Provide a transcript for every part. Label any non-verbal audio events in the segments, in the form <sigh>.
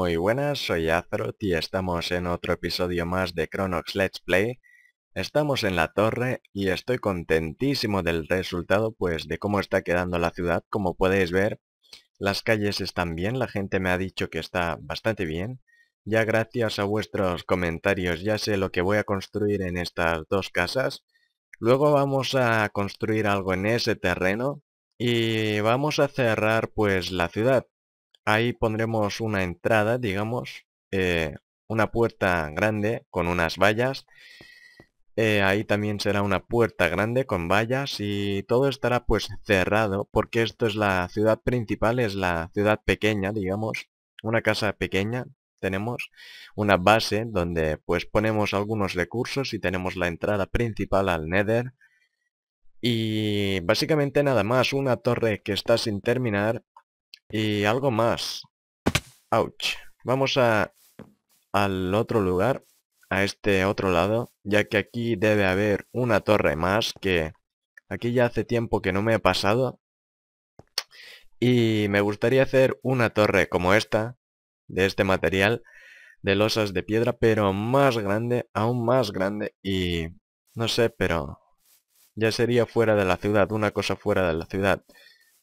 Muy buenas, soy Azrot y estamos en otro episodio más de ChronoX Let's Play. Estamos en la torre y estoy contentísimo del resultado pues de cómo está quedando la ciudad. Como podéis ver, las calles están bien, la gente me ha dicho que está bastante bien. Ya gracias a vuestros comentarios ya sé lo que voy a construir en estas dos casas. Luego vamos a construir algo en ese terreno y vamos a cerrar pues la ciudad ahí pondremos una entrada, digamos, eh, una puerta grande con unas vallas. Eh, ahí también será una puerta grande con vallas y todo estará pues cerrado porque esto es la ciudad principal, es la ciudad pequeña, digamos, una casa pequeña. Tenemos una base donde pues ponemos algunos recursos y tenemos la entrada principal al Nether. Y básicamente nada más, una torre que está sin terminar, y algo más. Ouch. Vamos a al otro lugar, a este otro lado, ya que aquí debe haber una torre más que aquí ya hace tiempo que no me he pasado. Y me gustaría hacer una torre como esta, de este material, de losas de piedra, pero más grande, aún más grande y no sé, pero ya sería fuera de la ciudad, una cosa fuera de la ciudad.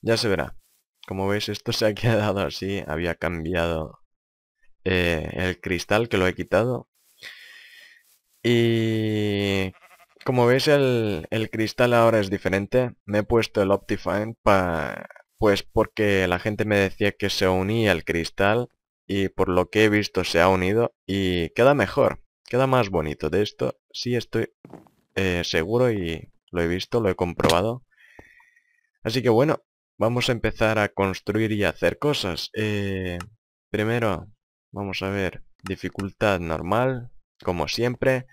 Ya se verá. Como veis esto se ha <laughs> quedado así, había cambiado eh, el cristal que lo he quitado. Y como veis el, cristal ahora es diferente, me he puesto el Optifine pues porque la gente me decía que se unía el cristal y por lo que he visto se ha unido y queda mejor, queda más bonito de esto, sí estoy eh, seguro y lo he visto, lo he comprobado. Así que bueno, Vamos a empezar a construir y hacer cosas. Eh, primero, vamos a ver, dificultad normal, como siempre.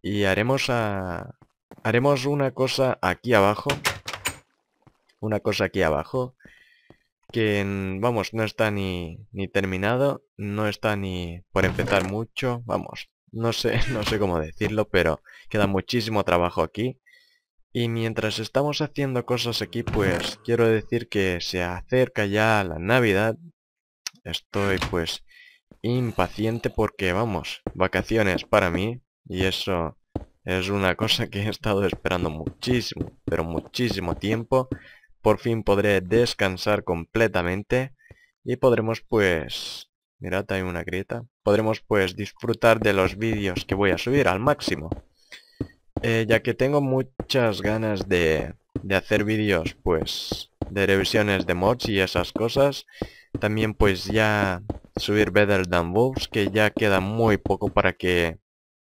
Y haremos a... Haremos una cosa aquí abajo. Una cosa aquí abajo. Que, vamos, no está ni, ni terminado. No está ni por empezar mucho. Vamos, no sé, <laughs> no sé cómo decirlo, pero queda muchísimo trabajo aquí. Y mientras estamos haciendo cosas aquí, pues quiero decir que se acerca ya la Navidad. Estoy pues impaciente porque vamos, vacaciones para mí. Y eso es una cosa que he estado esperando muchísimo, pero muchísimo tiempo. Por fin podré descansar completamente y podremos pues... Mirad, hay una grieta. Podremos pues disfrutar de los vídeos que voy a subir al máximo. Eh, ya que tengo muchas ganas de, de hacer vídeos, pues, de revisiones de mods y esas cosas, también pues ya subir Better Than Books, que ya queda muy poco para que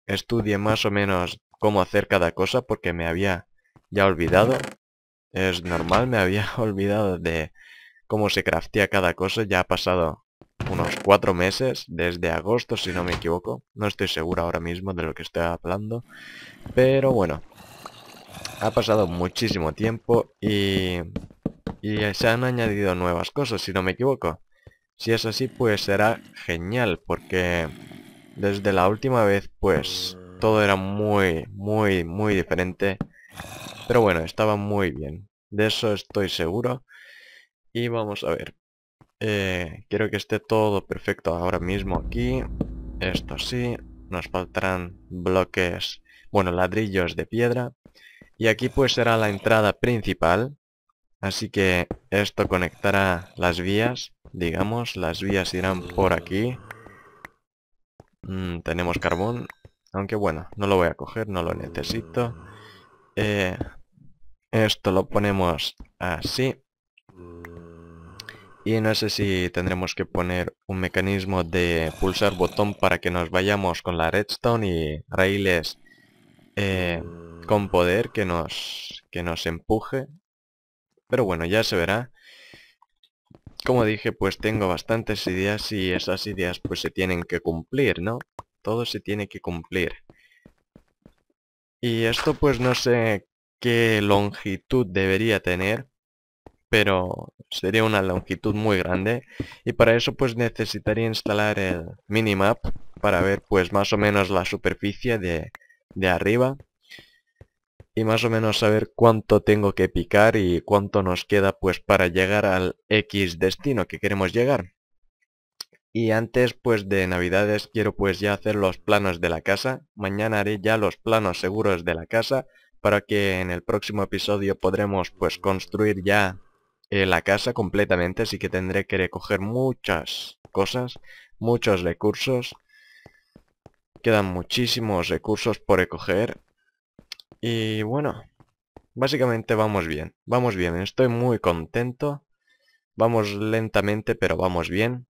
estudie más o menos cómo hacer cada cosa, porque me había ya olvidado. Es normal, me había <laughs> olvidado de cómo se craftea cada cosa, ya ha pasado unos cuatro meses, desde agosto si no me equivoco. No estoy seguro ahora mismo de lo que estoy hablando, pero bueno. Ha pasado muchísimo tiempo y, y se han añadido nuevas cosas, si no me equivoco. Si es así, pues será genial, porque desde la última vez, pues, todo era muy, muy, muy diferente. Pero bueno, estaba muy bien. De eso estoy seguro. Y vamos a ver, eh, quiero que esté todo perfecto ahora mismo aquí. Esto sí. Nos faltarán bloques, bueno, ladrillos de piedra. Y aquí pues será la entrada principal. Así que esto conectará las vías, digamos. Las vías irán por aquí. Mm, tenemos carbón. Aunque bueno, no lo voy a coger, no lo necesito. Eh, esto lo ponemos así. Y no sé si tendremos que poner un mecanismo de pulsar botón para que nos vayamos con la redstone y raíles eh, con mm. poder que nos, que nos empuje. Pero bueno, ya se verá. Como dije, pues tengo bastantes ideas y esas ideas pues se tienen que cumplir, ¿no? Todo se tiene que cumplir. Y esto pues no sé qué longitud debería tener pero sería una longitud muy grande y para eso pues necesitaría instalar el minimap para ver pues más o menos la superficie de, arriba y más o menos saber cuánto tengo que picar y cuánto nos queda pues para llegar al X destino que queremos llegar. Y antes pues de navidades quiero pues ya hacer los planos de la casa, mañana haré ya los planos seguros de la casa para que en el próximo episodio podremos pues construir ya eh, la casa completamente, así que tendré que recoger muchas cosas, muchos recursos. Quedan muchísimos recursos por recoger. Y bueno, básicamente vamos bien, vamos bien, estoy muy contento. Vamos lentamente, pero vamos bien.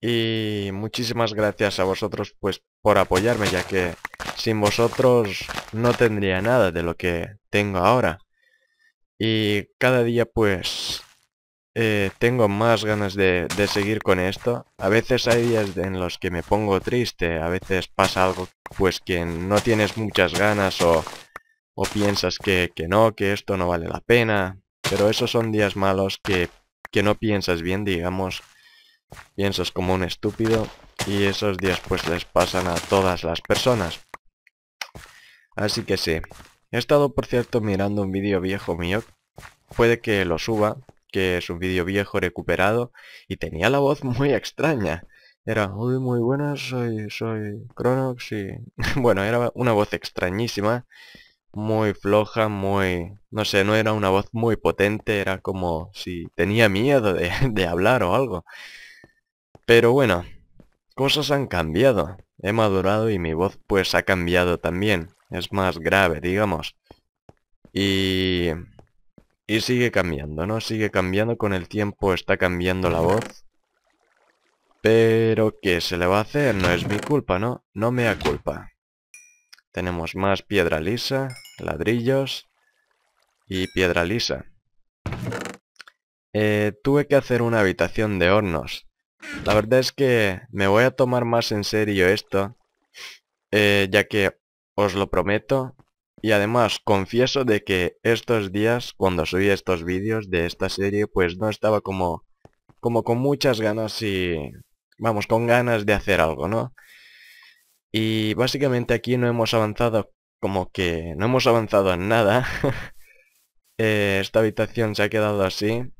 Y muchísimas gracias a vosotros pues por apoyarme, ya que sin vosotros no tendría nada de lo que tengo ahora. Y cada día pues eh, tengo más ganas de, seguir con esto. A veces hay días en los que me pongo triste, a veces pasa algo pues que no tienes muchas ganas o, piensas que, no, que esto no vale la pena. Pero esos son días malos que, que no piensas bien, digamos, piensas como un estúpido y esos días pues les pasan a todas las personas. Así que sí. He estado por cierto mirando un vídeo viejo mío. Puede que lo suba, que es un vídeo viejo recuperado y tenía la voz <laughs> muy extraña. Era, uy, muy buenas, soy, soy Cronox y... <laughs> bueno, era una voz extrañísima, muy floja, muy... No sé, no era una voz muy potente, era como si tenía miedo de, <laughs> de hablar o algo. Pero bueno, cosas han cambiado. He madurado y mi voz pues ha cambiado también. Es más grave, digamos. Y y sigue cambiando, ¿no? Sigue cambiando, con el tiempo está cambiando la voz. Pero ¿qué se le va a hacer? No es mi culpa, ¿no? No me ha culpa. Tenemos más piedra lisa, ladrillos y piedra lisa. Eh, tuve que hacer una habitación de hornos. La verdad es que me voy a tomar más en serio esto, eh, ya que, os lo prometo, y además confieso de que estos días, cuando subí estos vídeos de esta serie, pues no estaba como, como con muchas ganas y, vamos, con ganas de hacer algo, ¿no? Y básicamente aquí no hemos avanzado como que no hemos avanzado en nada. <laughs> Eh, esta habitación se ha quedado así.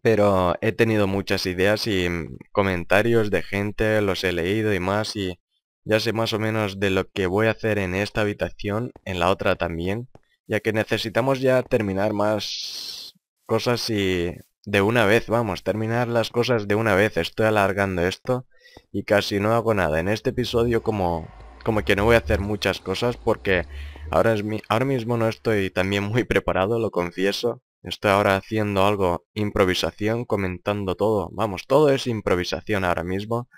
Pero he tenido muchas ideas y comentarios de gente, los he leído y más y ya sé más o menos de lo que voy a hacer en esta habitación, en la otra también, ya que necesitamos ya terminar más cosas y de una vez, vamos, terminar las cosas de una vez. Estoy alargando esto y casi no hago nada. En este episodio como, como que no voy a hacer muchas cosas porque ahora, es ahora mismo no estoy también muy <laughs> preparado, lo confieso. Estoy ahora haciendo algo improvisación, comentando todo. Vamos, todo es improvisación ahora mismo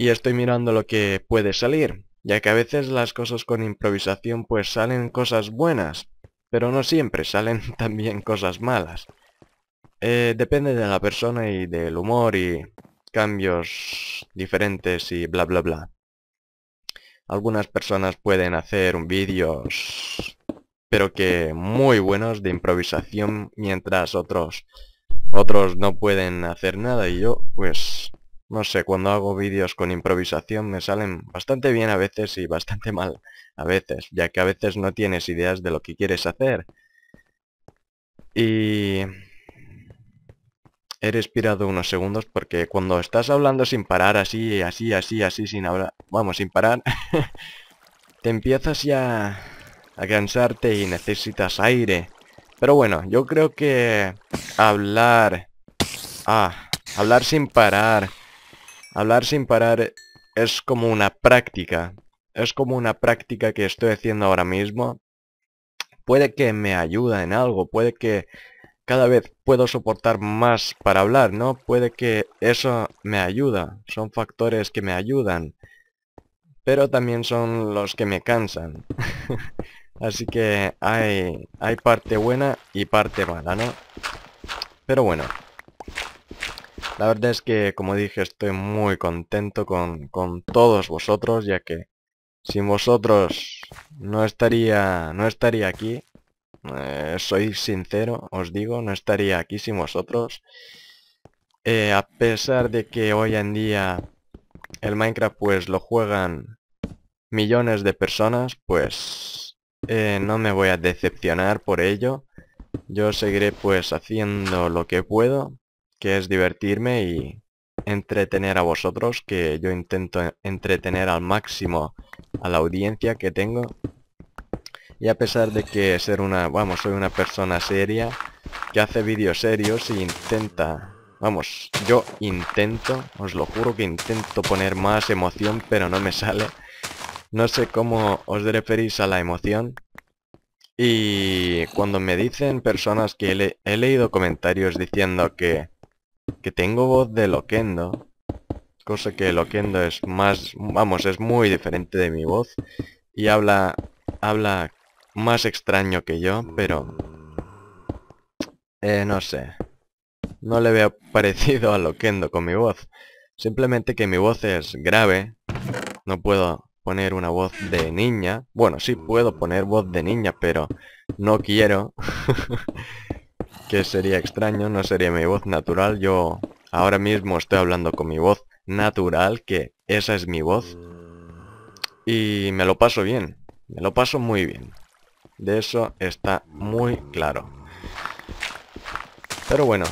y estoy mirando lo que puede salir, ya que a veces las cosas con improvisación pues salen cosas buenas, pero no siempre salen <laughs> también cosas malas. Eh, depende de la persona y del humor y cambios diferentes y bla bla bla. Algunas personas pueden hacer vídeos, pero que muy buenos de improvisación, mientras otros, otros no pueden hacer nada y yo pues no sé, cuando hago vídeos con improvisación me salen bastante bien a veces y bastante <laughs> mal a veces, ya que a veces no tienes ideas de lo que quieres hacer. Y... He respirado unos segundos porque cuando estás hablando sin parar, así, así, así, así, sin hablar... Vamos, sin parar... <laughs> te empiezas ya a cansarte y necesitas aire. Pero bueno, yo creo que hablar... Ah, hablar sin parar Hablar sin parar es como una práctica. Es como una práctica que estoy haciendo ahora mismo. Puede que me ayuda en algo, puede que cada vez puedo soportar más para hablar, ¿no? Puede que eso me ayuda, son factores que me ayudan, pero también son los que me cansan. <laughs> Así que hay, hay parte buena y parte mala, ¿no? Pero bueno, la verdad es que, como dije, estoy muy contento con, todos vosotros, ya que sin vosotros no estaría, no estaría aquí. Eh, soy sincero, os digo, no estaría aquí sin vosotros. Eh, a pesar de que hoy en día el Minecraft pues lo juegan millones de personas, pues eh, no me voy a decepcionar por ello. Yo seguiré pues haciendo lo que puedo que es divertirme y entretener a vosotros, que yo intento e-, entretener al máximo a la audiencia que tengo. Y a pesar de que ser una, vamos, soy una persona seria, que hace vídeos serios e intenta, vamos, yo intento, os lo juro que intento poner más emoción, pero no me sale. No sé cómo os referís a la emoción, y cuando me dicen personas que he leído comentarios diciendo que que tengo voz de Loquendo, cosa que Loquendo es más, vamos, es muy diferente de mi voz y habla, habla más extraño que yo, pero eh, no sé, no le veo <laughs> parecido a Loquendo con mi voz, simplemente que mi voz es grave, no puedo poner una voz de niña, bueno, sí puedo poner voz de niña, pero no quiero <laughs> que sería extraño, no sería mi voz natural. Yo ahora mismo estoy hablando con mi voz natural, que esa es mi voz. Y me lo paso bien, me lo paso muy bien. De eso está muy claro. Pero bueno,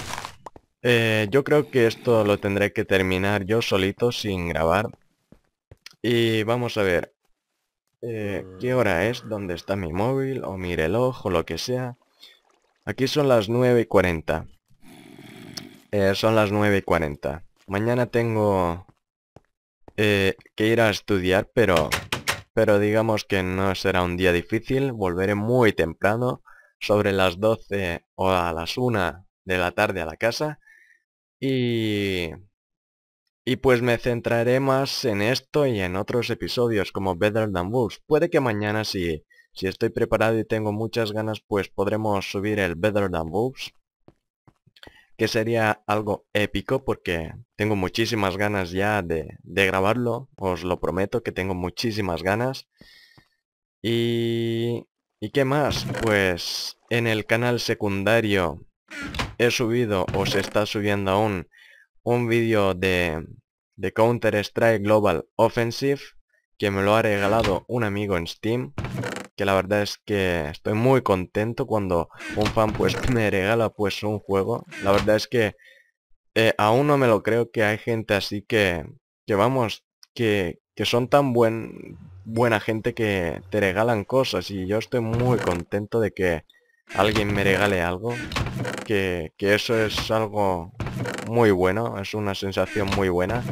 eh, yo creo que esto lo tendré que terminar yo solito sin grabar. Y vamos a ver, eh, ¿qué hora es? ¿Dónde está mi móvil o mi reloj o lo que sea? Aquí son las 9 y 40. Eh, son las 9 y 40. Mañana tengo eh, que ir a estudiar, pero, pero digamos que no será un día difícil. Volveré muy temprano, sobre las 12 o a las 1 de la tarde a la casa. Y, y pues me centraré más en esto y en otros episodios como Better Than Wolves. Puede que mañana Sí, si estoy preparado y tengo muchas ganas, pues podremos subir el Better Than Boobs. Que sería algo épico porque tengo muchísimas ganas ya de, grabarlo. Os lo prometo que tengo muchísimas ganas. Y... ¿Y qué más? Pues en el canal secundario he subido o se está subiendo aún un vídeo de, de Counter Strike Global Offensive que me lo ha regalado un amigo en Steam que la verdad es que estoy muy contento cuando un fan pues <laughs> me regala pues un juego. La verdad es que eh, aún no me lo creo que hay gente así que, que vamos, que, son tan buen, buena gente que te regalan cosas y yo estoy muy contento de que alguien me regale algo, que, que eso es algo muy bueno, es una sensación muy buena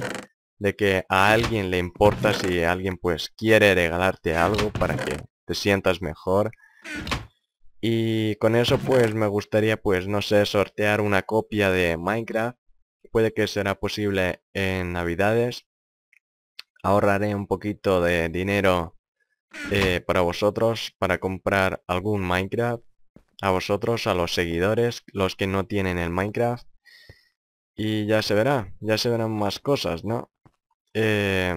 de que a alguien le importa si alguien pues quiere regalarte algo para que te sientas mejor. Y con eso pues me gustaría pues no sé sortear una copia de Minecraft. Puede que será posible en navidades. Ahorraré un poquito de dinero eh, para vosotros para comprar algún Minecraft. A vosotros, a los seguidores, los que no tienen el Minecraft. Y ya se verá, ya se verán más cosas, ¿no? Eh,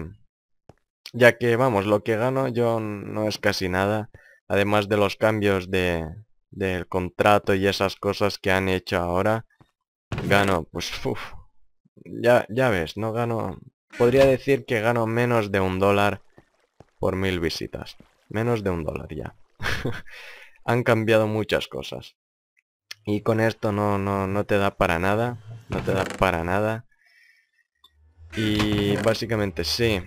ya que, vamos, lo que gano yo no es casi nada, además de los cambios de, del contrato y esas cosas que han hecho ahora, gano, pues, ya, ya ves, no gano, podría decir que gano menos de un dólar por mil visitas, menos de un dólar ya. <laughs> han cambiado muchas cosas. Y con esto no, no, no te da para nada, no te da para nada. Y básicamente sí,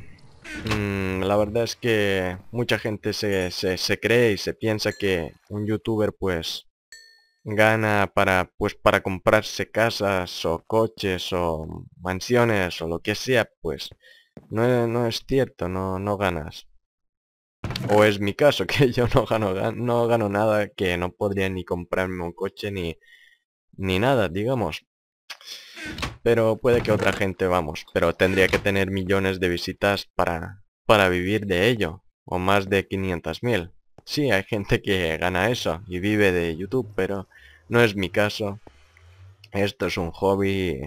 Mm, la verdad es que mucha gente se, se, cree y se piensa que un youtuber pues gana para pues para comprarse casas o coches o mansiones o lo que sea pues no, no es cierto no no ganas o es mi caso <laughs> que yo no gano no gano nada que no podría ni comprarme un coche ni ni nada digamos pero puede que otra gente, vamos, pero tendría que tener millones de visitas para, vivir de ello, o más de 500.000. Sí, hay gente que gana eso y vive de YouTube, pero no es mi caso. Esto es un hobby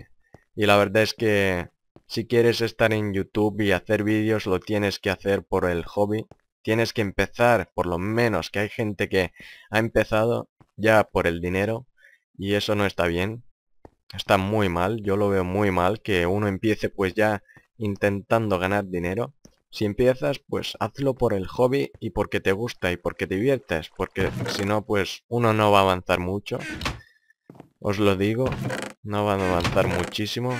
y la verdad es que si quieres estar en YouTube y hacer vídeos lo tienes que hacer por el hobby. Tienes que empezar, por lo menos, que hay gente que ha empezado ya por el dinero y eso no está bien. Está muy mal, yo lo veo muy mal que uno empiece pues ya intentando ganar dinero. Si empiezas, pues hazlo por el hobby y porque te gusta y porque te diviertes, porque si no, pues uno no va a avanzar mucho. Os lo digo, no van a avanzar muchísimo.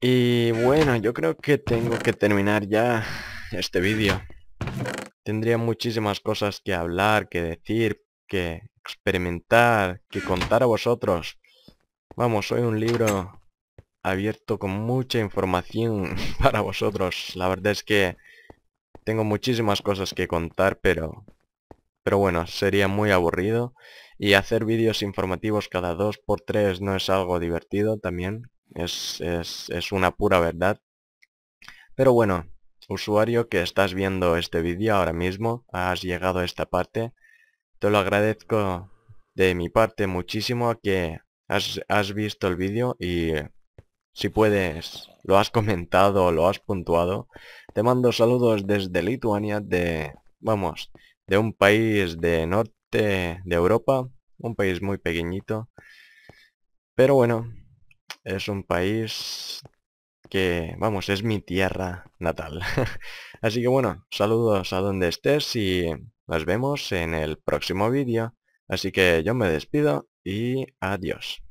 Y bueno, yo creo que tengo que terminar ya este vídeo. Tendría muchísimas cosas que hablar, que decir, que experimentar, que contar a vosotros. Vamos, soy un libro abierto con mucha información <laughs> para vosotros. La verdad es que tengo muchísimas cosas que contar, pero... Pero bueno, sería muy aburrido. Y hacer vídeos informativos cada dos por tres no es algo divertido también. Es, es, es una pura verdad. Pero bueno, usuario que estás viendo este vídeo ahora mismo, has llegado a esta parte, te lo agradezco de mi parte muchísimo que has, visto el vídeo y si puedes, lo has comentado, o lo has puntuado. Te mando saludos desde Lituania, de, vamos, de un país de norte de Europa, un país muy pequeñito. Pero bueno, es un país que, vamos, es mi tierra natal. <laughs> Así que bueno, saludos a donde estés y nos vemos en el próximo vídeo. Así que yo me despido y adiós.